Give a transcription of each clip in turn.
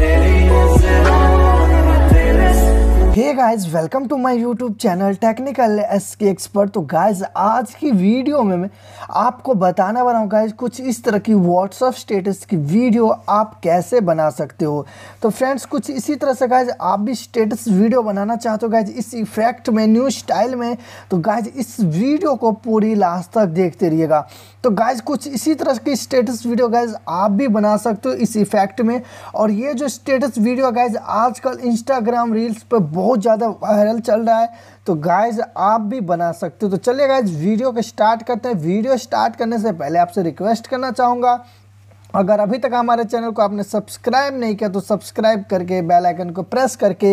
city hey guys welcome to my YouTube channel technical S K expert तो guys आज की video में मैं आपको बताने वाला हूँ गाइस कुछ इस तरह की व्हाट्सअप स्टेटस की वीडियो आप कैसे बना सकते हो तो फ्रेंड्स कुछ इसी तरह से गाइस आप भी स्टेटस वीडियो बनाना चाहते हो गाइज इस इफेक्ट में न्यू स्टाइल में तो गाइज इस वीडियो को पूरी लास्ट तक देखते रहिएगा तो गाइज कुछ इसी तरह की स्टेटस वीडियो गाइज आप भी बना सकते हो इस इफेक्ट में और ये जो स्टेटस वीडियो गाइज आजकल इंस्टाग्राम रील्स पर बहुत बहुत ज़्यादा वायरल चल रहा है तो गाइज आप भी बना सकते हो तो चलिए गाइज वीडियो को स्टार्ट करते हैं वीडियो स्टार्ट करने से पहले आपसे रिक्वेस्ट करना चाहूँगा अगर अभी तक हमारे चैनल को आपने सब्सक्राइब नहीं किया तो सब्सक्राइब करके बेल आइकन को प्रेस करके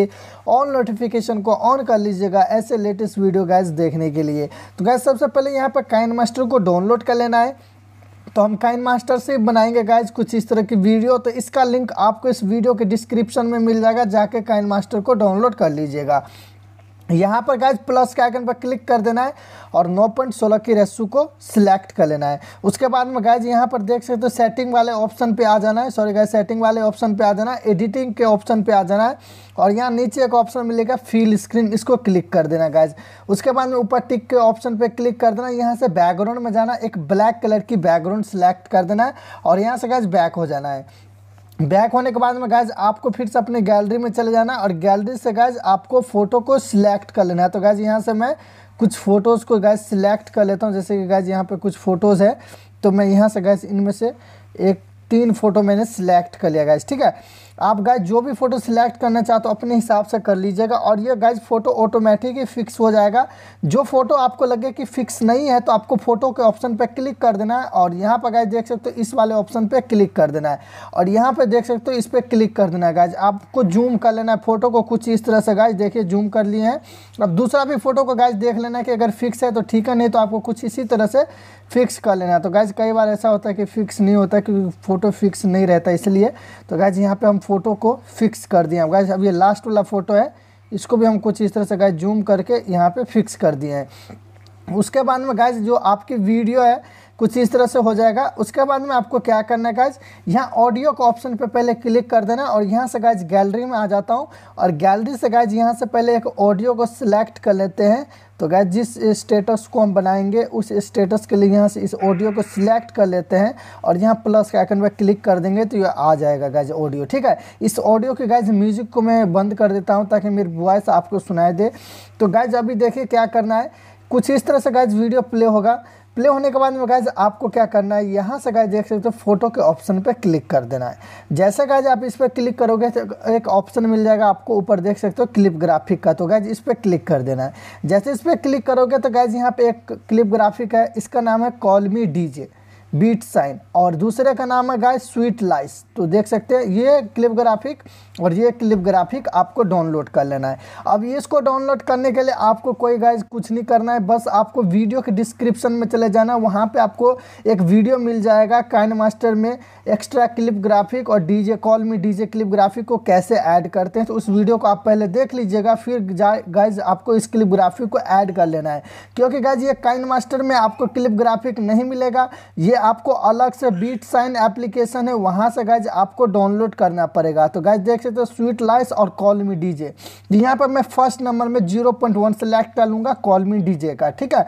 ऑल नोटिफिकेशन को ऑन कर लीजिएगा ऐसे लेटेस्ट वीडियो गैस देखने के लिए तो गैस सबसे पहले यहाँ पर काइन मास्टर को डाउनलोड कर लेना है तो हम काइन मास्टर से बनाएंगे गाइज कुछ इस तरह की वीडियो तो इसका लिंक आपको इस वीडियो के डिस्क्रिप्शन में मिल जाएगा जाके काइन मास्टर को डाउनलोड कर लीजिएगा यहाँ पर गाइज प्लस के आइकन पर क्लिक कर देना है और 9.16 की रेसू को सिलेक्ट कर लेना है उसके बाद में गाइज यहाँ पर देख सकते हो सेटिंग वाले ऑप्शन पे आ जाना है सॉरी गाइज सेटिंग वाले ऑप्शन पे आ जाना है एडिटिंग के ऑप्शन पे आ जाना है और यहाँ नीचे एक ऑप्शन मिलेगा फील स्क्रीन इसको क्लिक कर देना गाइज उसके बाद में ऊपर टिक के ऑप्शन पर क्लिक कर देना यहाँ से बैकग्राउंड में जाना एक ब्लैक कलर की बैकग्राउंड सेलेक्ट कर देना है और यहाँ से गाइज बैक हो जाना है बैक होने के बाद में गैज आपको फिर से अपने गैलरी में चले जाना और गैलरी से गैज आपको फ़ोटो को सिलेक्ट कर लेना है तो गैज यहाँ से मैं कुछ फ़ोटोज़ को गैज सिलेक्ट कर लेता हूँ जैसे कि गैज यहाँ पे कुछ फ़ोटोज़ है तो मैं यहाँ से गैस इनमें से एक तीन फ़ोटो मैंने सिलेक्ट कर लिया गैस ठीक है आप गाइज जो भी फ़ोटो सिलेक्ट करना चाहते हो अपने हिसाब से कर लीजिएगा और ये गाइज फ़ोटो ऑटोमेटिक ही फिक्स हो जाएगा जो फ़ोटो आपको लगे कि फ़िक्स नहीं है तो आपको फ़ोटो के ऑप्शन पर क्लिक कर देना है और यहाँ पर गाइज देख सकते हो इस वाले ऑप्शन पर क्लिक कर देना है और यहाँ पर देख सकते हो इस पर क्लिक कर देना है गाइज आपको जूम कर लेना है फ़ोटो को कुछ इस तरह से गाइज देखिए जूम कर लिए हैं अब दूसरा भी फ़ोटो को गाइज देख लेना है कि अगर फिक्स है तो ठीक है नहीं तो आपको कुछ इसी तरह से फिक्स कर लेना तो गैज कई बार ऐसा होता है कि फ़िक्स नहीं होता क्योंकि फ़ोटो फिक्स नहीं रहता इसलिए तो गैज यहाँ पे हम फ़ोटो को फिक्स कर दिए हैं गैज अब ये लास्ट वाला फ़ोटो है इसको भी हम कुछ इस तरह से गैज जूम करके यहाँ पे फिक्स कर दिए हैं उसके बाद में गाइज जो आपकी वीडियो है कुछ इस तरह से हो जाएगा उसके बाद में आपको क्या करना है गाइज यहाँ ऑडियो का ऑप्शन पे पहले क्लिक कर देना और यहाँ से गाइज गैलरी में आ जाता हूँ और गैलरी से गाइज यहाँ से पहले एक ऑडियो को सिलेक्ट कर लेते हैं तो गैस जिस स्टेटस को हम बनाएंगे उस स्टेटस के लिए यहाँ से इस ऑडियो को सिलेक्ट कर लेते हैं और यहाँ प्लस के आइकन पर क्लिक कर देंगे तो ये आ जाएगा गैज ऑडियो ठीक है इस ऑडियो के गैज म्यूजिक को मैं बंद कर देता हूँ ताकि मेरी वॉइस आपको सुनाई दे तो गैज अभी देखिए क्या करना है कुछ इस तरह से गैज वीडियो प्ले होगा प्ले होने के बाद में गाइज आपको क्या करना है यहाँ से गाइज देख सकते हो तो फोटो के ऑप्शन पर क्लिक कर देना है जैसे गाइज आप इस पर क्लिक करोगे तो एक ऑप्शन मिल जाएगा आपको ऊपर देख सकते हो क्लिप ग्राफिक का तो गाइज इस पर क्लिक कर देना है जैसे इस पर क्लिक करोगे तो गाइज यहाँ पे एक क्लिप ग्राफिक है इसका नाम है कॉलमी जे बीट साइन और दूसरे का नाम है गाइज स्वीट लाइस तो देख सकते हैं ये क्लिप ग्राफिक और ये क्लिप ग्राफिक आपको डाउनलोड कर लेना है अब ये इसको डाउनलोड करने के लिए आपको कोई गाइज कुछ नहीं करना है बस आपको वीडियो के डिस्क्रिप्शन में चले जाना है वहाँ पर आपको एक वीडियो मिल जाएगा काइन मास्टर में एक्स्ट्रा क्लिप ग्राफिक और डीजे कॉल में डीजे क्लिप ग्राफिक को कैसे ऐड करते हैं तो उस वीडियो को आप पहले देख लीजिएगा फिर गाइज आपको इस क्लिप ग्राफिक को ऐड कर लेना है क्योंकि गाइज ये काइन मास्टर में आपको क्लिप ग्राफिक नहीं मिलेगा ये आपको अलग से बीट साइन एप्लीकेशन है वहाँ से गाइज आपको डाउनलोड करना पड़ेगा तो गाइज देख नेक्स्ट इज तो स्वीट लाइस और कॉल मी डीजे यहाँ पर मैं फर्स्ट नंबर में जीरो पॉइंट वन सेलेक्ट कर लूँगा कॉल मी डीजे का ठीक है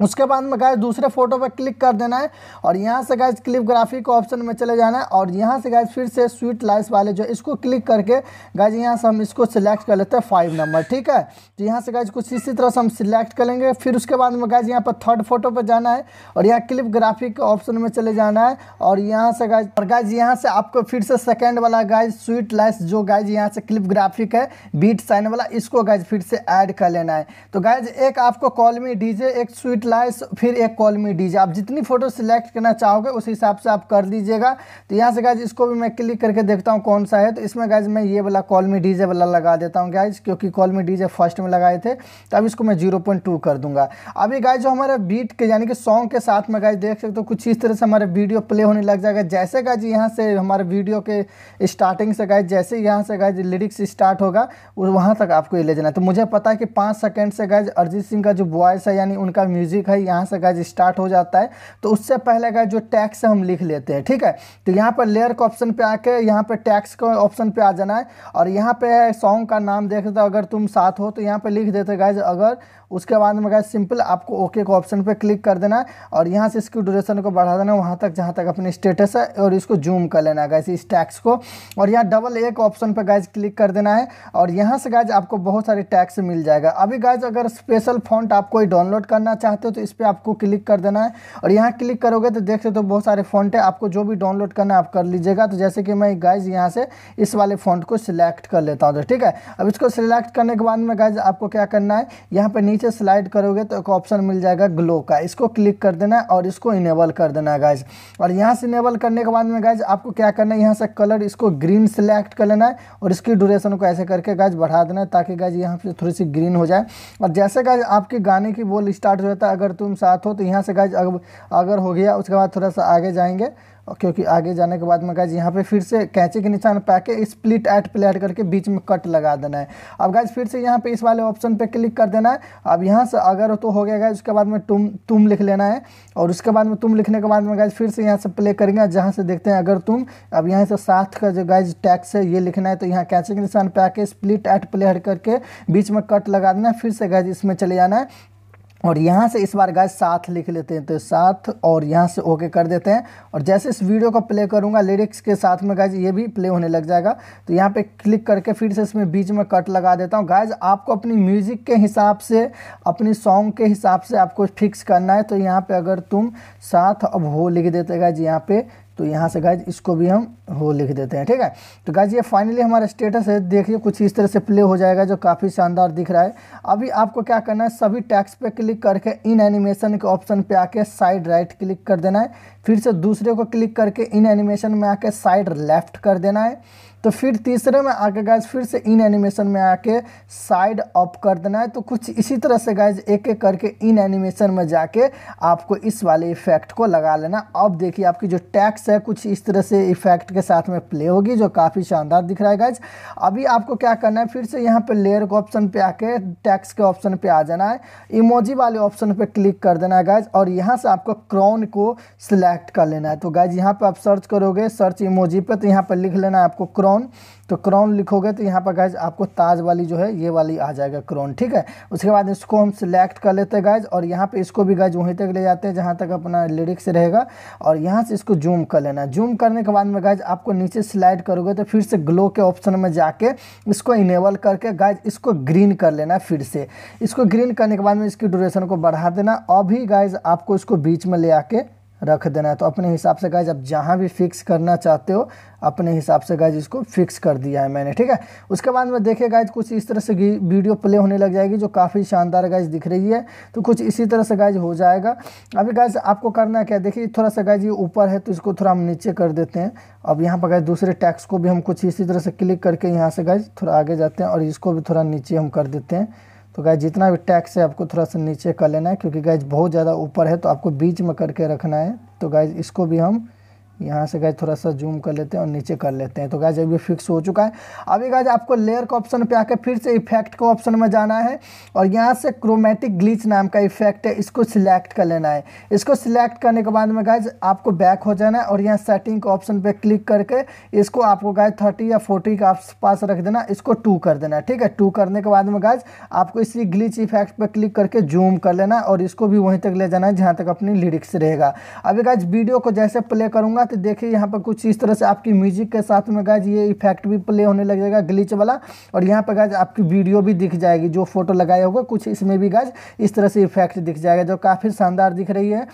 उसके बाद में गैस दूसरे फोटो पर क्लिक कर देना है और यहाँ से गैस क्लिप ग्राफिक ऑप्शन में चले जाना है और यहाँ से गैस फिर से स्वीट लाइस वाले जो इसको क्लिक करके गैस यहाँ से हम इसको सिलेक्ट कर लेते हैं फाइव नंबर ठीक है तो यहाँ से गैस कुछ इसी तरह से हम सिलेक्ट करेंगे फिर उसके बाद में गैस यहाँ पर थर्ड फोटो पर जाना है और यहाँ क्लिप ग्राफिक ऑप्शन में चले जाना है और यहाँ से गैस और गैस यहाँ से आपको फिर से सेकेंड वाला गैस स्वीट लाइस जो गैस यहाँ से क्लिप ग्राफिक है बीट साइन वाला इसको गैज फिर से ऐड कर लेना है तो गैज एक आपको कॉल में डीजे एक स्वीट यूनिट लाइस फिर एक कॉलमी डीजे आप जितनी फ़ोटो सिलेक्ट करना चाहोगे उस हिसाब से आप कर लीजिएगा तो यहाँ से गाइज इसको भी मैं क्लिक करके देखता हूँ कौन सा है तो इसमें गाइज मैं ये वाला कॉलमी डीजे वाला लगा देता हूँ गाइज क्योंकि कॉलमी डीजे फर्स्ट में लगाए थे तो अब इसको मैं जीरो पॉइंट टू कर दूंगा अभी गाइज जो हमारे बीट के यानी कि सॉन्ग के साथ में गाइज देख सकते हो कुछ इस तरह से हमारे वीडियो प्ले होने लग जाएगा जैसे गाइज यहाँ से हमारे वीडियो के स्टार्टिंग से गाइज जैसे यहाँ से गाइज लिरिक्स स्टार्ट होगा वहाँ तक आपको ये ले जाना तो मुझे पता है कि पाँच सेकेंड से गाइज अरिजीत सिंह का जो वॉयस है यानी उनका म्यूजिक म्यूजिक है यहाँ से गाइज स्टार्ट हो जाता है तो उससे पहले गाइज जो टैक्स हम लिख लेते हैं ठीक है तो यहाँ पर लेयर का ऑप्शन पे आके यहाँ पे टैक्स का ऑप्शन पे आ जाना है और यहाँ पे सॉन्ग का नाम देख अगर तुम साथ हो तो यहाँ पे लिख देते गाइज अगर उसके बाद में गैस सिंपल आपको ओके का ऑप्शन पर क्लिक कर देना है और यहाँ से इसकी ड्यूरेशन को बढ़ा देना वहाँ तक जहाँ तक अपने स्टेटस है और इसको जूम कर लेना है गैस इस टैक्स को और यहाँ डबल एक ऑप्शन पर गैस क्लिक कर देना है और यहाँ से गैज आपको बहुत सारे टैक्स मिल जाएगा अभी गैज अगर स्पेशल फॉन्ट आप कोई डाउनलोड करना चाहते हो तो इस पर आपको क्लिक कर देना है और यहाँ क्लिक करोगे तो देख सकते हो बहुत सारे फॉन्ट है आपको जो भी डाउनलोड करना है आप कर लीजिएगा तो जैसे कि मैं गाइज यहाँ से इस वाले फॉन्ट को सिलेक्ट कर लेता हूँ तो ठीक है अब इसको सिलेक्ट करने के बाद में गाइज आपको क्या करना है यहाँ पर नीचे नीचे स्लाइड करोगे तो एक ऑप्शन मिल जाएगा ग्लो का इसको क्लिक कर देना है और इसको इनेबल कर देना है गाइज और यहाँ से इनेबल करने के बाद में गाइज आपको क्या करना है यहाँ से कलर इसको ग्रीन सेलेक्ट कर लेना है और इसकी ड्यूरेशन को ऐसे करके गाइज बढ़ा देना है ताकि गाइज यहाँ से थोड़ी सी ग्रीन हो जाए और जैसे गाइज आपके गाने की बोल स्टार्ट हो जाता है अगर तुम साथ हो तो यहाँ से गाइज अगर हो गया उसके बाद थोड़ा सा आगे जाएंगे क्योंकि आगे जाने के बाद में गाइज यहाँ पे फिर से कैंचे के निशान पे आके स्प्लिट एट प्ले ऐड करके बीच में कट लगा देना है अब गाइज फिर से यहाँ पे इस वाले ऑप्शन पे क्लिक कर देना है अब यहाँ से अगर तो हो गया गाइज उसके बाद में तुम तुम लिख लेना है और उसके बाद में तुम लिखने के बाद में गाइज फिर से यहाँ से प्ले करेंगे जहाँ से देखते हैं अगर तुम अब यहाँ से साथ का जो गाइज टैक्स है ये लिखना है तो यहाँ कैंचे के निशान पर आके स्प्लिट एट प्ले ऐड करके बीच में कट लगा देना है फिर से गाइज इसमें चले जाना है और यहाँ से इस बार गाय साथ लिख लेते हैं तो साथ और यहाँ से ओके कर देते हैं और जैसे इस वीडियो को प्ले करूँगा लिरिक्स के साथ में गाइज ये भी प्ले होने लग जाएगा तो यहाँ पे क्लिक करके फिर से इसमें बीच में कट लगा देता हूँ गाइज आपको अपनी म्यूज़िक के हिसाब से अपनी सॉन्ग के हिसाब से आपको फिक्स करना है तो यहाँ पर अगर तुम साथ अब हो लिख देते गाइज यहाँ पर तो यहाँ से गाइज इसको भी हम हो लिख देते हैं ठीक है तो गाइज ये फाइनली हमारा स्टेटस है देखिए कुछ इस तरह से प्ले हो जाएगा जो काफ़ी शानदार दिख रहा है अभी आपको क्या करना है सभी टैक्स पे क्लिक करके इन एनिमेशन के ऑप्शन पे आके साइड राइट क्लिक कर देना है फिर से दूसरे को क्लिक करके इन एनिमेशन में आके साइड लेफ्ट कर देना है तो फिर तीसरे में आके गाइज फिर से इन एनिमेशन में आके साइड अप कर देना है तो कुछ इसी तरह से गाइज एक एक करके इन एनिमेशन में जाके आपको इस वाले इफेक्ट को लगा लेना अब देखिए आपकी जो टैक्स है कुछ इस तरह से इफेक्ट के साथ में प्ले होगी जो काफ़ी शानदार दिख रहा है गाइज अभी आपको क्या करना है फिर से यहाँ पर लेयर के ऑप्शन पर आके टैक्स के ऑप्शन पर आ जाना है इमोजी वाले ऑप्शन पर क्लिक कर देना है गाइज और यहाँ से आपको क्राउन को सिलेक्ट कर लेना है तो गाइज यहाँ पर आप सर्च करोगे सर्च इमोजी पर तो यहाँ पर लिख लेना है आपको क्रॉन क्रॉन तो क्रॉन लिखोगे तो यहाँ पर गाइज आपको ताज वाली जो है ये वाली आ जाएगा क्रॉन ठीक है उसके बाद इसको हम सिलेक्ट कर लेते हैं गाइज और यहाँ पे इसको भी गाइज वहीं तक ले जाते हैं जहाँ तक अपना लिरिक्स रहेगा और यहाँ से इसको जूम कर लेना जूम करने के बाद में गाइज आपको नीचे स्लाइड करोगे तो फिर से ग्लो के ऑप्शन में जाके इसको इनेबल करके गाइज इसको ग्रीन कर लेना फिर से इसको ग्रीन करने के बाद में इसकी ड्यूरेशन को बढ़ा देना और भी गाइज आपको इसको बीच में ले आके रख देना है तो अपने हिसाब से गाइज आप जहाँ भी फिक्स करना चाहते हो अपने हिसाब से गाइज इसको फिक्स कर दिया है मैंने ठीक है उसके बाद में देखे गाइज कुछ इस तरह से वीडियो प्ले होने लग जाएगी जो काफ़ी शानदार गाइज दिख रही है तो कुछ इसी तरह से गाइज हो जाएगा अभी गाइज आपको करना क्या देखिए थोड़ा सा गाइज ये ऊपर है तो इसको थोड़ा हम नीचे कर देते हैं अब यहाँ पर गाइज दूसरे टैक्स को भी हम कुछ इसी तरह से क्लिक करके यहाँ से गाइज थोड़ा आगे जाते हैं और इसको भी थोड़ा नीचे हम कर देते हैं तो गैज जितना भी टैक्स है आपको थोड़ा सा नीचे कर लेना है क्योंकि गैज बहुत ज़्यादा ऊपर है तो आपको बीच में करके रखना है तो गैज इसको भी हम यहाँ से गाय थोड़ा सा जूम कर लेते हैं और नीचे कर लेते हैं तो गाय जब ये फिक्स हो चुका है अभी गाय आपको लेयर का ऑप्शन पे आकर फिर से इफेक्ट का ऑप्शन में जाना है और यहाँ से क्रोमेटिक ग्लीच नाम का इफेक्ट है इसको सिलेक्ट कर लेना है इसको सिलेक्ट करने के बाद में गाय आपको बैक हो जाना है और यहाँ सेटिंग का ऑप्शन पर क्लिक करके इसको आपको गाय थर्टी या फोर्टी के पास रख देना इसको टू कर देना ठीक है टू करने के बाद में गाय आपको इसी ग्लीच इफेक्ट पर क्लिक करके जूम कर लेना और इसको भी वहीं तक ले जाना है जहाँ तक अपनी लिरिक्स रहेगा अभी गाय वीडियो को जैसे प्ले करूँगा तो देखिए यहाँ पर कुछ इस तरह से आपकी म्यूजिक के साथ में गाज ये इफेक्ट भी प्ले होने लग जाएगा ग्लिच वाला और यहाँ पर गाज आपकी वीडियो भी दिख जाएगी जो फोटो लगाया होगा कुछ इसमें भी गाज इस तरह से इफेक्ट दिख जाएगा जो काफ़ी शानदार दिख रही है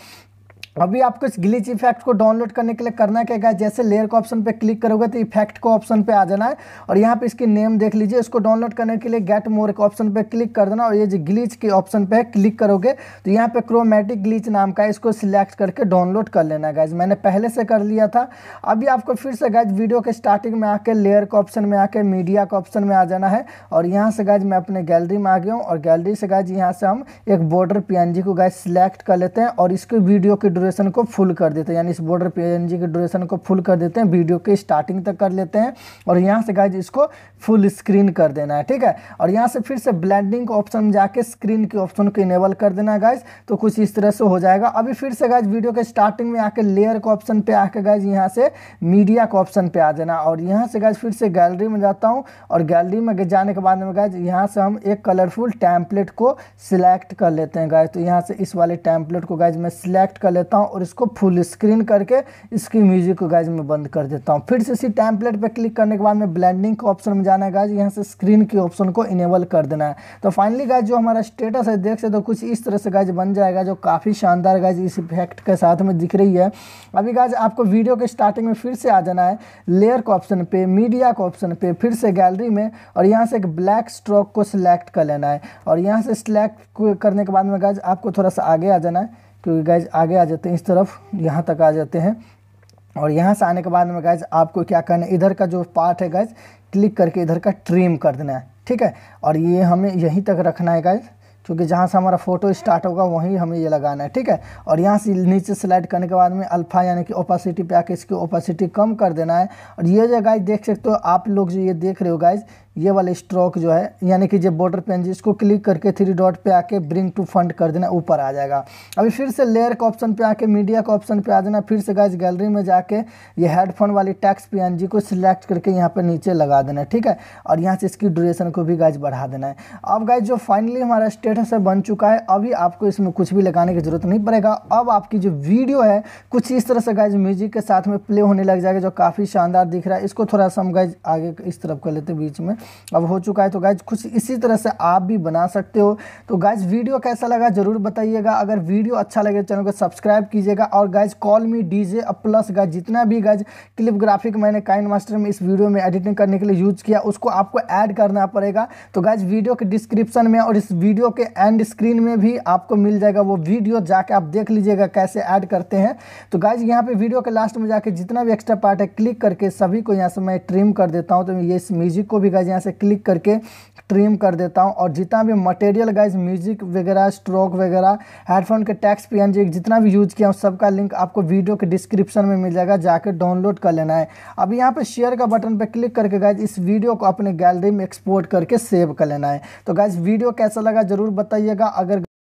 अभी आपको इस ग्लिच इफेक्ट को डाउनलोड करने के लिए करना क्या गाइस जैसे लेयर का ऑप्शन पे क्लिक करोगे तो इफेक्ट को ऑप्शन पे आ जाना है और यहाँ पे इसकी नेम देख लीजिए इसको डाउनलोड करने के लिए गेट मोर के ऑप्शन पे क्लिक कर देना और ये जो ग्लिच के ऑप्शन पे क्लिक करोगे तो यहाँ पे क्रोमेटिक ग्लिच नाम का इसको सिलेक्ट करके डाउनलोड कर लेना गाइज मैंने पहले से कर लिया था अभी आपको फिर से गाइज वीडियो के स्टार्टिंग में आके लेयर का ऑप्शन में आके मीडिया का ऑप्शन में आ जाना है और यहाँ से गाइज मैं अपने गैलरी में आ गया हूँ और गैलरी से गाइज यहाँ से हम एक बॉर्डर पी को गाइज सिलेक्ट कर लेते हैं और इसके वीडियो की ड्यूरेशन को फुल कर देते हैं यानी इस बॉर्डर पे एन के ड्यूरेशन को फुल कर देते हैं वीडियो के स्टार्टिंग तक कर लेते हैं और यहाँ से गाइज इसको फुल स्क्रीन कर देना है ठीक है और यहाँ से फिर से ब्लैंडिंग का ऑप्शन जाके स्क्रीन के ऑप्शन को इनेबल कर देना है गाइज तो कुछ इस तरह से हो जाएगा अभी फिर से गाइज वीडियो के स्टार्टिंग में आके लेयर के ऑप्शन पर आके गाइज यहाँ से मीडिया के ऑप्शन पर आ देना और यहाँ से गाइज फिर से गैलरी में जाता हूँ और गैलरी में जाने के बाद में गाइज यहाँ से हम एक कलरफुल टैंपलेट को सिलेक्ट कर लेते हैं गाइज तो यहाँ से इस वाले टैंपलेट को गाइज मैं सिलेक्ट कर लेता देता हूँ और इसको फुल स्क्रीन करके इसकी म्यूजिक को गाइज मैं बंद कर देता हूँ फिर से इसी टैंपलेट पर क्लिक करने के बाद में ब्लैंडिंग के ऑप्शन में जाना है गाइज यहाँ से स्क्रीन के ऑप्शन को इनेबल कर देना है तो फाइनली गाइज जो हमारा स्टेटस है देख सकते तो कुछ इस तरह से गाइज बन जाएगा जो काफ़ी शानदार गाइज इस इफेक्ट के साथ में दिख रही है अभी गाइज आपको वीडियो के स्टार्टिंग में फिर से आ जाना है लेयर के ऑप्शन पर मीडिया के ऑप्शन पे फिर से गैलरी में और यहाँ से एक ब्लैक स्ट्रोक को सिलेक्ट कर लेना है और यहाँ से सिलेक्ट करने के बाद में गाइज आपको थोड़ा सा आगे आ जाना है क्योंकि तो गैज आगे आ जाते हैं इस तरफ यहाँ तक आ जाते हैं और यहाँ से आने के बाद में गैज आपको क्या करना है इधर का जो पार्ट है गैज क्लिक करके इधर का ट्रिम कर देना है ठीक है और ये हमें यहीं तक रखना है गैज क्योंकि जहाँ से हमारा फोटो स्टार्ट होगा वहीं हमें ये लगाना है ठीक है और यहाँ से नीचे स्लाइड करने के बाद में अल्फ़ा यानी कि ओपासिटी पे आके इसकी ओपासिटी कम कर देना है और ये जो गाइज देख सकते हो आप लोग जो ये देख रहे हो गाइज ये वाले स्ट्रोक जो है यानी कि जो बॉर्डर पेन जी इसको क्लिक करके थ्री डॉट पे आके ब्रिंग टू फंड कर देना ऊपर आ जाएगा अभी फिर से लेयर का ऑप्शन पे आके मीडिया का ऑप्शन पे आ देना फिर से गाइज गैलरी में जाके ये हेडफोन वाली टैक्स जी को सिलेक्ट करके यहाँ पर नीचे लगा देना है ठीक है और यहाँ से इसकी ड्यूरेशन को भी गाइज बढ़ा देना है अब गाइज जो फाइनली हमारा स्टेटस है बन चुका है अभी आपको इसमें कुछ भी लगाने की जरूरत नहीं पड़ेगा अब आपकी जो वीडियो है कुछ इस तरह से गाइज म्यूजिक के साथ में प्ले होने लग जाएगा जो काफ़ी शानदार दिख रहा है इसको थोड़ा सा हम गाइज आगे इस तरफ कर लेते बीच में अब हो चुका है तो गाइज कुछ इसी तरह से आप भी बना सकते हो तो गाइज वीडियो कैसा लगा ज़रूर बताइएगा अगर वीडियो अच्छा लगे तो चैनल को सब्सक्राइब कीजिएगा और guys call me DJ plus guys जितना भी गाइज क्लिप ग्राफिक मैंने काइन मास्टर में इस वीडियो में एडिटिंग करने के लिए यूज़ किया उसको आपको ऐड करना पड़ेगा तो गाइज वीडियो के डिस्क्रिप्शन में और इस वीडियो के एंड स्क्रीन में भी आपको मिल जाएगा वो वीडियो जाके आप देख लीजिएगा कैसे ऐड करते हैं तो गाइज यहाँ पे वीडियो के लास्ट में जाके जितना भी एक्स्ट्रा पार्ट है क्लिक करके सभी को यहाँ से मैं ट्रिम कर देता हूँ तो ये इस म्यूजिक को भी गाइज गाइज यहाँ से क्लिक करके ट्रिम कर देता हूँ और जितना भी मटेरियल गाइज म्यूजिक वगैरह स्ट्रोक वगैरह हेडफोन के टैक्स पी जितना भी यूज़ किया हूँ सबका लिंक आपको वीडियो के डिस्क्रिप्शन में मिल जाएगा जाकर डाउनलोड कर लेना है अब यहाँ पर शेयर का बटन पर क्लिक करके गाइज इस वीडियो को अपने गैलरी में एक्सपोर्ट करके सेव कर लेना है तो गाइज वीडियो कैसा लगा ज़रूर बताइएगा अगर